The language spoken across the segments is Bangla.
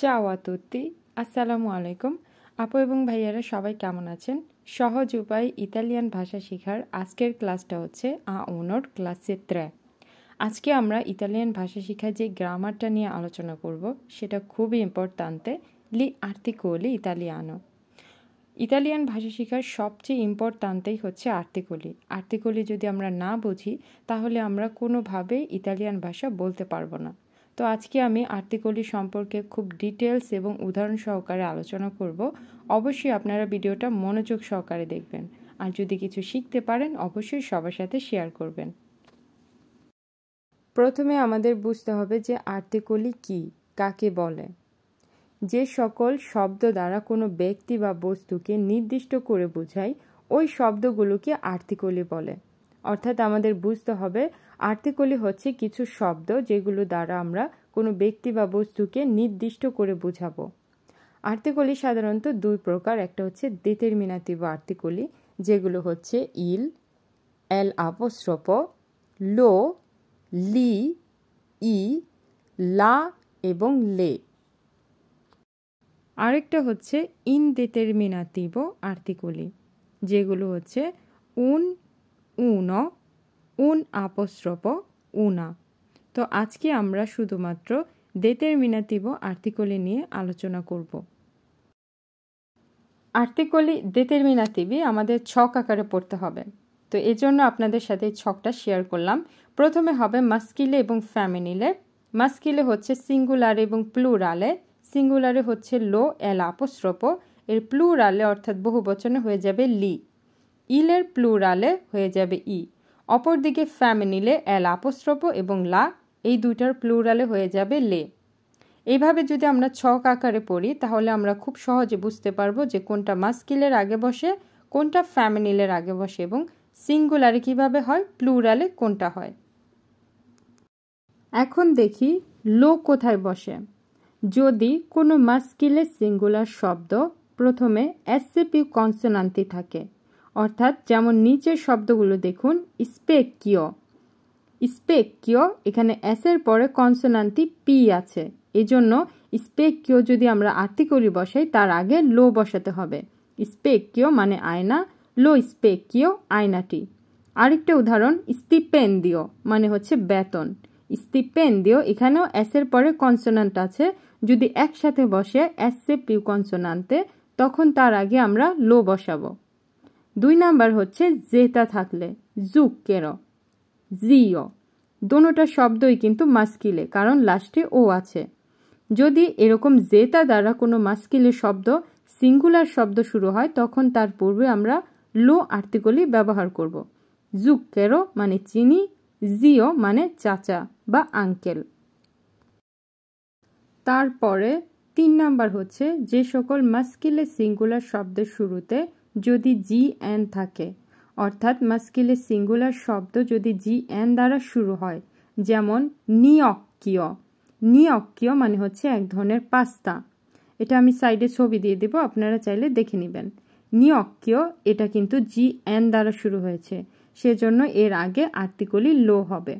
চাও আতুতি আসসালামু আলাইকুম আপু এবং ভাইয়ারা সবাই কেমন আছেন সহজ উপায় ইতালিয়ান ভাষা শেখার আজকের ক্লাসটা হচ্ছে আ ওনর ক্লাসে ত্রে আজকে আমরা ইতালিয়ান ভাষা শেখার যে গ্রামারটা নিয়ে আলোচনা করব সেটা খুবই ইম্পর্টান্তে লি আর্তিকোলি ইতালিয়ানো ইতালিয়ান ভাষা শেখার সবচেয়ে ইম্পর্টান্তেই হচ্ছে আর্তিকলি আর্তিকলি যদি আমরা না বুঝি তাহলে আমরা কোনোভাবেই ইতালিয়ান ভাষা বলতে পারবো না তো আজকে আমি আর্টিকলি সম্পর্কে খুব ডিটেলস এবং উদাহরণ সহকারে আলোচনা করব অবশ্যই আপনারা ভিডিওটা মনোযোগ সহকারে দেখবেন আর যদি কিছু শিখতে পারেন অবশ্যই সবার সাথে শেয়ার করবেন প্রথমে আমাদের বুঝতে হবে যে আর্টিকলি কি কাকে বলে যে সকল শব্দ দ্বারা কোনো ব্যক্তি বা বস্তুকে নির্দিষ্ট করে বোঝায় ওই শব্দগুলোকে আর্টিকলি বলে অর্থাৎ আমাদের বুঝতে হবে আর্থিকলি হচ্ছে কিছু শব্দ যেগুলো দ্বারা আমরা কোনো ব্যক্তি বা বস্তুকে নির্দিষ্ট করে বোঝাবো আর্থিকলি সাধারণত দুই প্রকার একটা হচ্ছে ডিটারমিনাটিভ আর্থিকলি যেগুলো হচ্ছে ইল এল আপস্রপ লো লি ই লা এবং লে আরেকটা হচ্ছে ইনডিটারমিনাটিভ আর্থিকলি যেগুলো হচ্ছে উন উন উন আপস্রপ উনা তো আজকে আমরা শুধুমাত্র determinativo আর্টিকলে নিয়ে আলোচনা করব আর্টিকলি মিনাতিবি আমাদের ছক আকারে পড়তে হবে তো এই জন্য আপনাদের সাথে ছকটা শেয়ার করলাম প্রথমে হবে মাস্কিলে এবং ফ্যামিনিলে মাস্কিলে হচ্ছে সিঙ্গুলার এবং প্লুরালে সিঙ্গুলারে হচ্ছে লো এল আপস্রপ এর প্লুরালে অর্থাৎ বহুবচনে হয়ে যাবে লি ইলের প্লুরালে হয়ে যাবে ই অপরদিকে ফ্যামিনিলে এল আপোস্ট্রপ এবং লা এই দুইটার প্লুরালে হয়ে যাবে লে এইভাবে যদি আমরা ছক আকারে পড়ি তাহলে আমরা খুব সহজে বুঝতে পারবো যে কোনটা মাস্কিলের আগে বসে কোনটা ফ্যামিনিলের আগে বসে এবং সিঙ্গুলারে কিভাবে হয় প্লুরালে কোনটা হয় এখন দেখি লো কোথায় বসে যদি কোনো মাস্কিলের সিঙ্গুলার শব্দ প্রথমে এসসিপি কনসোনান্তি থাকে অর্থাৎ যেমন নিচের শব্দগুলো দেখুন স্পেকীয় স্পেকীয় এখানে এসের পরে কনসোনান্তি পি আছে এজন্য স্পেকীয় যদি আমরা আর্টিকলি বসাই তার আগে লো বসাতে হবে স্পেকীয় মানে আয়না লো স্পেকীয় আয়নাটি আরেকটা উদাহরণ স্টিপেন্দিও মানে হচ্ছে বেতন স্টিপেন্দিও এখানেও এসের পরে কনসোনান্ট আছে যদি একসাথে বসে এস সে পিউ কনসোনান্তে তখন তার আগে আমরা লো বসাবো দুই নাম্বার হচ্ছে জেতা থাকলে জুক কেরো জিও দোনোটা শব্দই কিন্তু মাস্কিলে কারণ লাস্টে ও আছে যদি এরকম জেতা দ্বারা কোনো মাস্কিলে শব্দ সিঙ্গুলার শব্দ শুরু হয় তখন তার পূর্বে আমরা লো আর্তিকলি ব্যবহার করব জুক কেরো মানে চিনি জিও মানে চাচা বা আঙ্কেল তারপরে তিন নাম্বার হচ্ছে যে সকল মাস্কিলে সিঙ্গুলার শব্দের শুরুতে যদি জি এন থাকে অর্থাৎ মাস্কিলে সিঙ্গুলার শব্দ যদি জি এন দ্বারা শুরু হয় যেমন নিয়ক্কীয় নিয়ক্কীয় মানে হচ্ছে এক ধরনের পাস্তা এটা আমি সাইডে ছবি দিয়ে দেব আপনারা চাইলে দেখে নেবেন নিয়ক্কীয় এটা কিন্তু জি এন দ্বারা শুরু হয়েছে সেজন্য এর আগে আর্তিকলি লো হবে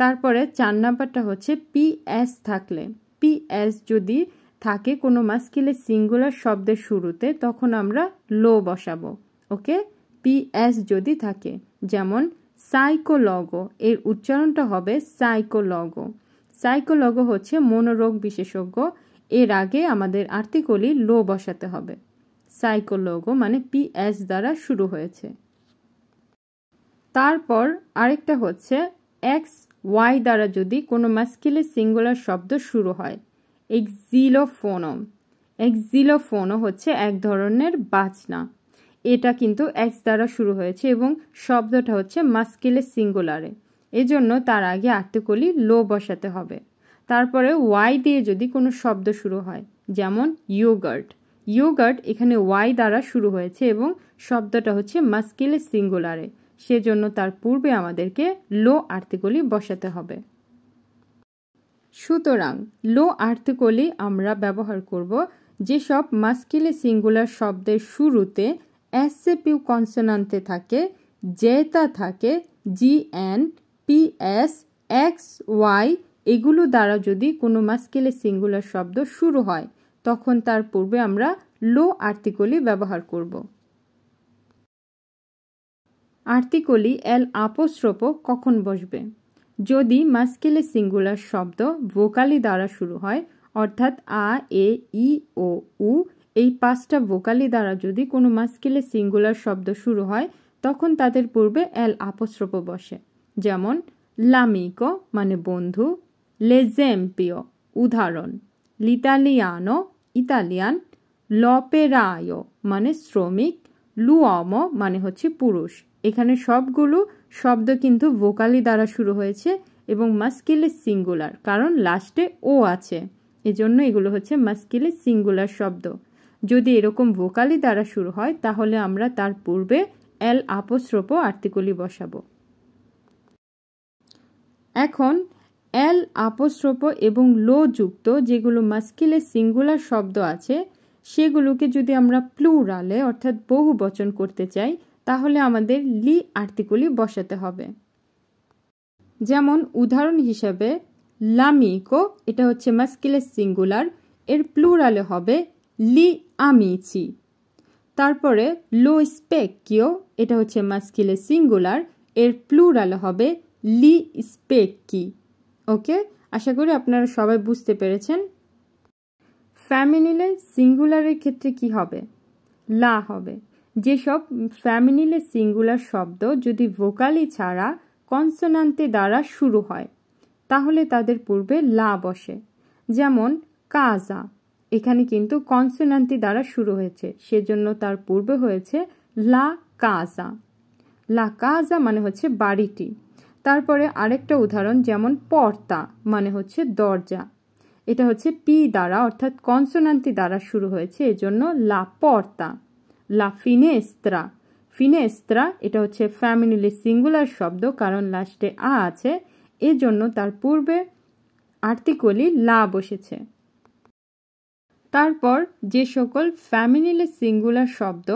তারপরে চার নাম্বারটা হচ্ছে পি এস থাকলে পি এস যদি থাকে কোনো মাস্কিলে সিঙ্গুলার শব্দের শুরুতে তখন আমরা লো বসাবো ওকে পিএস যদি থাকে যেমন সাইকোলগো এর উচ্চারণটা হবে সাইকোলগো সাইকোলগো হচ্ছে মনোরোগ বিশেষজ্ঞ এর আগে আমাদের আর্টিকলি লো বসাতে হবে সাইকোলগো মানে পিএস দ্বারা শুরু হয়েছে তারপর আরেকটা হচ্ছে এক্স ওয়াই দ্বারা যদি কোনো মাস্কিলে সিঙ্গুলার শব্দ শুরু হয় এক্সিলোফোনো এক্সিলোফোনো হচ্ছে এক ধরনের বাজনা এটা কিন্তু এক্স দ্বারা শুরু হয়েছে এবং শব্দটা হচ্ছে মাস্কেলে সিঙ্গুলারে এজন্য তার আগে আর্টিকলি লো বসাতে হবে তারপরে ওয়াই দিয়ে যদি কোনো শব্দ শুরু হয় যেমন ইয়োগার্ট ইয়োগার্ট এখানে ওয়াই দ্বারা শুরু হয়েছে এবং শব্দটা হচ্ছে মাস্কেলে সিঙ্গুলারে সেজন্য তার পূর্বে আমাদেরকে লো আর্তিকলি বসাতে হবে সুতরাং লো আর্টিকলে আমরা ব্যবহার করব যেসব মাস্কিলে সিঙ্গুলার শব্দের শুরুতে এসসেপিউ কনসোনান্তে থাকে জেতা থাকে G N P S X Y এগুলো দ্বারা যদি কোনো মাস্কেলে সিঙ্গুলার শব্দ শুরু হয় তখন তার পূর্বে আমরা লো আর্টিকলি ব্যবহার করব আর্টিকলি এল আপস্রোপ কখন বসবে যদি মাস্কেলে সিঙ্গুলার শব্দ ভোকালি দ্বারা শুরু হয় অর্থাৎ আ এ ই ও উ এই পাঁচটা ভোকালি দ্বারা যদি কোনো মাস্কেলে সিঙ্গুলার শব্দ শুরু হয় তখন তাদের পূর্বে এল আপস্রপ বসে যেমন লামিকো মানে বন্ধু লেজেম্পিও উদাহরণ লিতালিয়ানো ইতালিয়ান লপেরায়ো মানে শ্রমিক লুয়মো মানে হচ্ছে পুরুষ এখানে সবগুলো শব্দ কিন্তু ভোকালি দ্বারা শুরু হয়েছে এবং মাস্কিলের সিঙ্গুলার কারণ লাস্টে ও আছে এজন্য এগুলো হচ্ছে মাস্কিলের সিঙ্গুলার শব্দ যদি এরকম ভোকালি দ্বারা শুরু হয় তাহলে আমরা তার পূর্বে এল আপস্রোপ আর্তিকলি বসাব এখন এল আপস্রোপ এবং লো যুক্ত যেগুলো মাস্কিলের সিঙ্গুলার শব্দ আছে সেগুলোকে যদি আমরা প্লুরালে অর্থাৎ বহু বচন করতে চাই তাহলে আমাদের লি আর্টিকুলি বসাতে হবে যেমন উদাহরণ হিসাবে লামিকো এটা হচ্ছে মাস্কিলের সিঙ্গুলার এর প্লুরালে হবে লি চি তারপরে লো স্পেকিও এটা হচ্ছে মাস্কিলের সিঙ্গুলার এর প্লুরালে হবে লি স্পেকি ওকে আশা করি আপনারা সবাই বুঝতে পেরেছেন ফ্যামিলিলে সিঙ্গুলারের ক্ষেত্রে কি হবে লা হবে যেসব ফ্যামিলিলে সিঙ্গুলার শব্দ যদি ভোকালি ছাড়া কনসোনান্তে দ্বারা শুরু হয় তাহলে তাদের পূর্বে লা বসে যেমন কাজা এখানে কিন্তু কনসোনান্তি দ্বারা শুরু হয়েছে সেজন্য তার পূর্বে হয়েছে লা কাজা লা কাজা মানে হচ্ছে বাড়িটি তারপরে আরেকটা উদাহরণ যেমন পর্তা মানে হচ্ছে দরজা এটা হচ্ছে পি দ্বারা অর্থাৎ কনসোনান্তি দ্বারা শুরু হয়েছে এজন্য লা পর্তা লা ফিনেস্ত্রা ফিনেস্ত্রা এটা হচ্ছে ফ্যামিলি সিঙ্গুলার শব্দ কারণ লাস্টে আ আছে এজন্য তার পূর্বে আর্তিকলি লা বসেছে তারপর যে সকল ফ্যামিলি সিঙ্গুলার শব্দ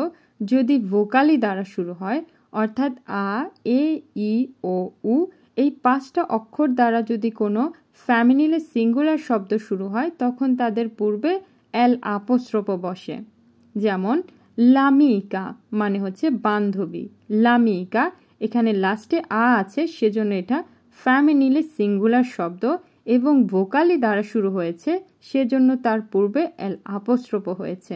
যদি ভোকালি দ্বারা শুরু হয় অর্থাৎ আ এ ই ও উ এই পাঁচটা অক্ষর দ্বারা যদি কোনো ফ্যামিলি সিঙ্গুলার শব্দ শুরু হয় তখন তাদের পূর্বে এল আপস্রোপ বসে যেমন লামিকা মানে হচ্ছে বান্ধবী লামিকা এখানে লাস্টে আ আছে সেজন্য এটা ফ্যামিনিলে সিঙ্গুলার শব্দ এবং ভোকালি দ্বারা শুরু হয়েছে সেজন্য তার পূর্বে এল আপস্রপ হয়েছে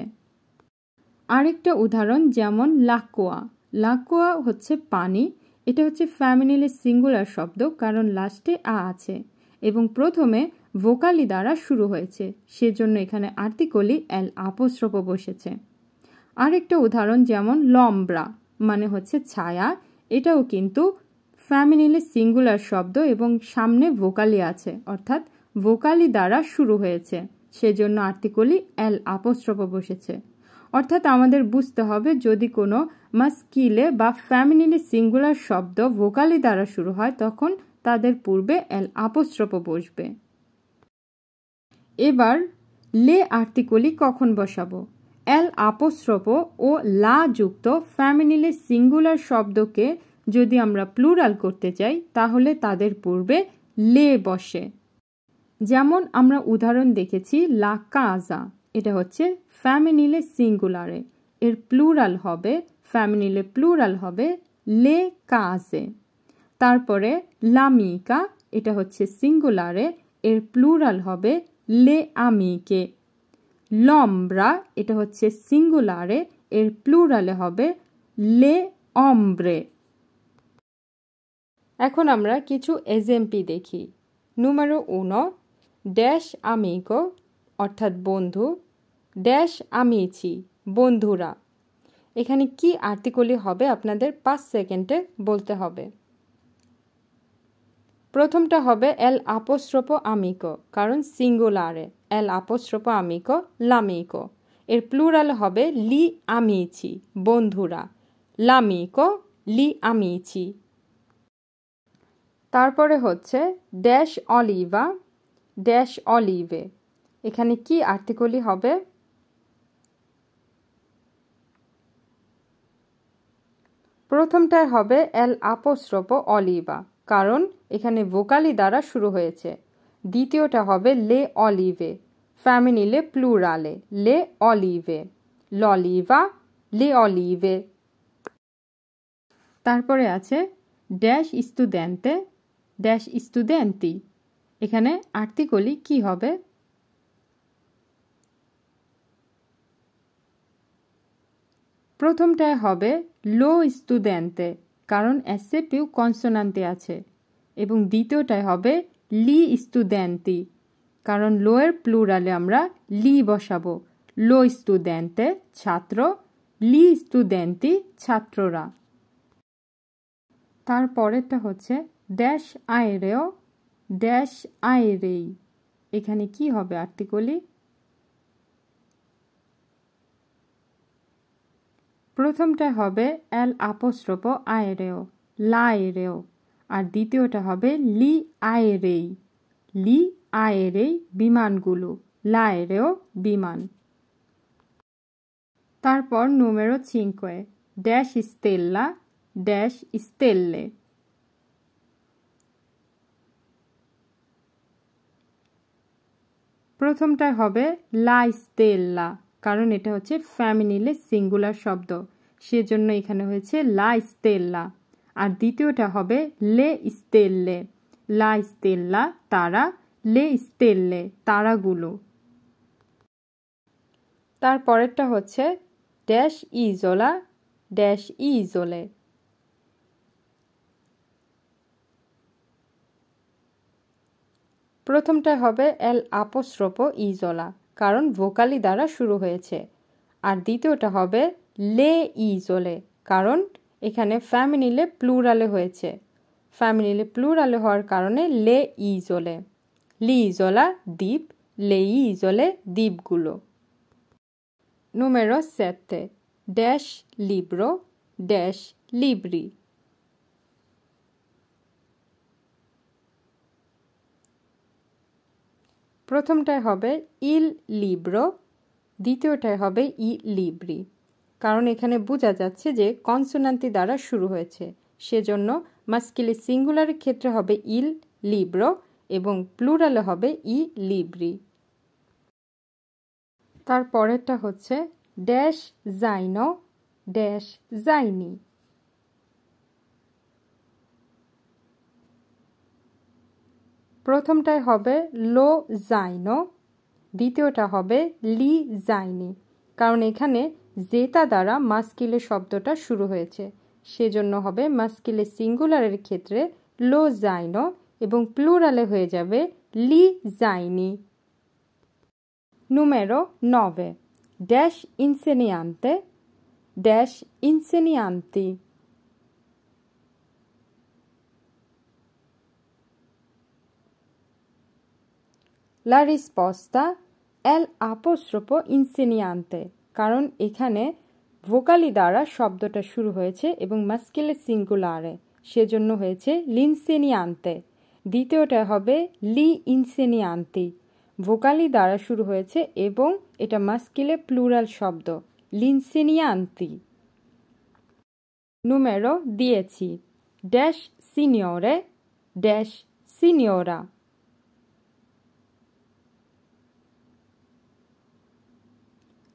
আরেকটা উদাহরণ যেমন লাকোয়া লাকোয়া হচ্ছে পানি এটা হচ্ছে ফ্যামিনিলে সিঙ্গুলার শব্দ কারণ লাস্টে আ আছে এবং প্রথমে ভোকালি দ্বারা শুরু হয়েছে সেজন্য এখানে আর্তিকলি এল আপস্রপ বসেছে আরেকটা উদাহরণ যেমন লম্ব্রা মানে হচ্ছে ছায়া এটাও কিন্তু ফ্যামিলিলি সিঙ্গুলার শব্দ এবং সামনে ভোকালি আছে অর্থাৎ ভোকালি দ্বারা শুরু হয়েছে সেজন্য আর্টিকলি এল আপস্রপ বসেছে অর্থাৎ আমাদের বুঝতে হবে যদি কোনো মাস্কিলে বা ফ্যামিলিলি সিঙ্গুলার শব্দ ভোকালি দ্বারা শুরু হয় তখন তাদের পূর্বে এল আপস্রপ বসবে এবার লে আর্টিকলি কখন বসাবো এল আপোস্রপ ও লা যুক্ত ফ্যামিনিলে সিঙ্গুলার শব্দকে যদি আমরা প্লুরাল করতে চাই তাহলে তাদের পূর্বে লে বসে যেমন আমরা উদাহরণ দেখেছি লা কাজা এটা হচ্ছে ফ্যামিনিলে সিঙ্গুলারে এর প্লুরাল হবে ফ্যামিনিলে প্লুরাল হবে লে কাজে তারপরে লামিকা এটা হচ্ছে সিঙ্গুলারে এর প্লুরাল হবে লে আমিকে লম্ব্রা এটা হচ্ছে সিঙ্গুলারে এর প্লুরালে হবে লে অম্ব্রে এখন আমরা কিছু এজেম্পি দেখি নুমারো উনো ড্যাশ আমিকো অর্থাৎ বন্ধু ড্যাশ আমিছি বন্ধুরা এখানে কি আর্টিকলি হবে আপনাদের পাঁচ সেকেন্ডে বলতে হবে প্রথমটা হবে এল আপোস্ট্রোপো আমিকো কারণ সিঙ্গুলারে এল আপোস্ট্রোপ আমিকো লামিকো এর প্লুরাল হবে লি আমিছি বন্ধুরা লামিকো লি আমিছি তারপরে হচ্ছে ড্যাশ অলিভা ড্যাশ অলিভে এখানে কি আর্টিকলি হবে প্রথমটায় হবে এল আপোস্রোপ অলিভা কারণ এখানে ভোকালি দ্বারা শুরু হয়েছে দ্বিতীয়টা হবে লে অলিভে লে প্লুরালে লে অলিভে ললিভা লে অলিভে তারপরে আছে ড্যাশ স্টুডেন্টে ড্যাশ স্টুডেন্টি এখানে আর্টিকলি কি হবে প্রথমটায় হবে লো স্টুডেন্টে কারণ এসে পিউ কনসোনান্তে আছে এবং দ্বিতীয়টায় হবে লি স্টুডেন্টি কারণ লোয়ের প্লুরালে আমরা লি বসাবো লো স্টুডেন্টে ছাত্র লি স্টুডেন্টি ছাত্ররা তারপরেরটা হচ্ছে ড্যাশ আয়রেও ড্যাশ আয়রেই এখানে কি হবে আর্টিকলি প্রথমটা হবে এল রেও আয়রেও রেও আর দ্বিতীয়টা হবে লি আয়েরেই লি আয়েরেই বিমানগুলো লায়েরেও বিমান তারপর নোমেরো চিঙ্কোয়ে ড্যাশ স্তেল্লা ড্যাশ স্তেল্লে প্রথমটা হবে লা স্তেল্লা কারণ এটা হচ্ছে ফ্যামিনিলে সিঙ্গুলার শব্দ সেজন্য এখানে হয়েছে লা স্তেল্লা আর দ্বিতীয়টা হবে লে স্তেললে লা ইস্তেল্লা তারা লে স্তেললে তারাগুলো তার পরেরটা হচ্ছে ড্যাশ ইজোলা ড্যাশ ইজোলে প্রথমটা হবে এল আপস্রপ ইজলা কারণ ভোকালি দ্বারা শুরু হয়েছে আর দ্বিতীয়টা হবে লে ইজলে কারণ এখানে ফ্যামিনিলে প্লুরালে হয়েছে ফ্যামিনিলে প্লুরালে হওয়ার কারণে লে ইজোলে লি ইজোলা দ্বীপ লে ইজোলে দ্বীপগুলো নুমেরো সেতে ড্যাশ লিব্রো ড্যাশ লিব্রি প্রথমটায় হবে ইল লিব্রো দ্বিতীয়টায় হবে ই লিব্রি কারণ এখানে বোঝা যাচ্ছে যে কনসোনান্তি দ্বারা শুরু হয়েছে সেজন্য মাস্কিলি সিঙ্গুলারের ক্ষেত্রে হবে ইল লিব্রো এবং প্লুরালে হবে ই লিব্রি তার পরেরটা হচ্ছে ড্যাশ জাইনো ড্যাশ জাইনি প্রথমটায় হবে লো জাইনো দ্বিতীয়টা হবে লি জাইনি কারণ এখানে জেতা দ্বারা মাস্কিলে শব্দটা শুরু হয়েছে সেজন্য হবে মাস্কিলে সিঙ্গুলারের ক্ষেত্রে লো জাইনো এবং প্লুরালে হয়ে যাবে লি জাইনি নুমেরো নবে ড্যাশ ইনসেনিয়ান্তে ড্যাশ ইনসেনিয়ান্তি La risposta è l'apostrofo ইনসেনিয়ান্তে কারণ এখানে ভোকালি দ্বারা শব্দটা শুরু হয়েছে এবং মাস্কেলে সিঙ্গুলারে সেজন্য হয়েছে লিনসেনি আনতে দ্বিতীয়টা হবে লি ইনসেনি আন্তি ভোকালি দ্বারা শুরু হয়েছে এবং এটা মাস্কিলে প্লুরাল শব্দ লিনসেনিয়া আন্তি নুমেরো দিয়েছি ড্যাশ সিনিয়রে ড্যাশ সিনিয়রা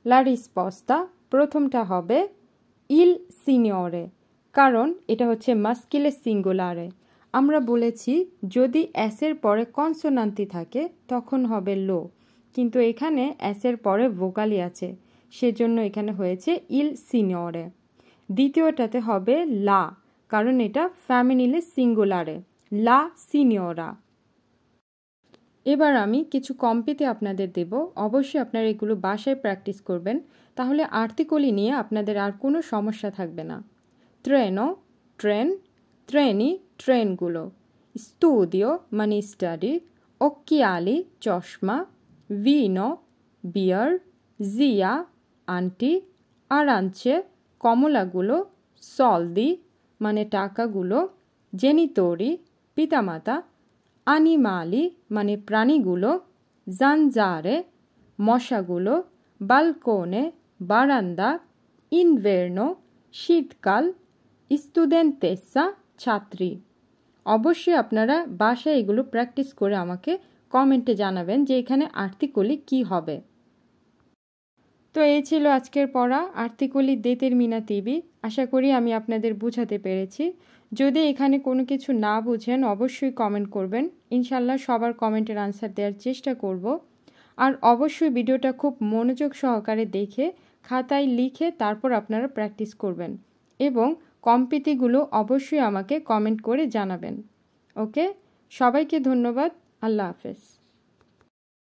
লা রিসপস্তা প্রথমটা হবে ইল সিনিয়রে কারণ এটা হচ্ছে মাস্কিলে সিঙ্গুলারে আমরা বলেছি যদি অ্যাসের পরে কনসোনান্তি থাকে তখন হবে লো কিন্তু এখানে অ্যাসের পরে ভোকালি আছে সেজন্য এখানে হয়েছে ইল সিনিয়রে দ্বিতীয়টাতে হবে লা কারণ এটা ফ্যামিলিলে সিঙ্গুলারে লা সিনিয়রা এবার আমি কিছু কম্পিতে আপনাদের দেব অবশ্যই আপনারা এগুলো বাসায় প্র্যাকটিস করবেন তাহলে আর্তিকলি নিয়ে আপনাদের আর কোনো সমস্যা থাকবে না ট্রেনও ট্রেন ট্রেনই ট্রেনগুলো স্টুডিও মানে স্টাডি অকিয়ালি চশমা ভিনো বিয়ার জিয়া আন্টি আর আনছে কমলাগুলো সলদি মানে টাকাগুলো জেনিতরি পিতামাতা আনিমালি মানে প্রাণীগুলো জানজারে মশাগুলো বালকোনে বারান্দা ইনভের্নো শীতকাল স্টুডেন্টেসা ছাত্রী অবশ্যই আপনারা বাসায় এগুলো প্র্যাকটিস করে আমাকে কমেন্টে জানাবেন যে এখানে আর্থিকলি কি হবে তো এই ছিল আজকের পড়া আর্থিকলি দেতের মিনা টিভি আশা করি আমি আপনাদের বুঝাতে পেরেছি যদি এখানে কোনো কিছু না বুঝেন অবশ্যই কমেন্ট করবেন ইনশাল্লাহ সবার কমেন্টের আনসার দেওয়ার চেষ্টা করব আর অবশ্যই ভিডিওটা খুব মনোযোগ সহকারে দেখে খাতায় লিখে তারপর আপনারা প্র্যাকটিস করবেন এবং কম্পিতিগুলো অবশ্যই আমাকে কমেন্ট করে জানাবেন ওকে সবাইকে ধন্যবাদ আল্লাহ হাফেজ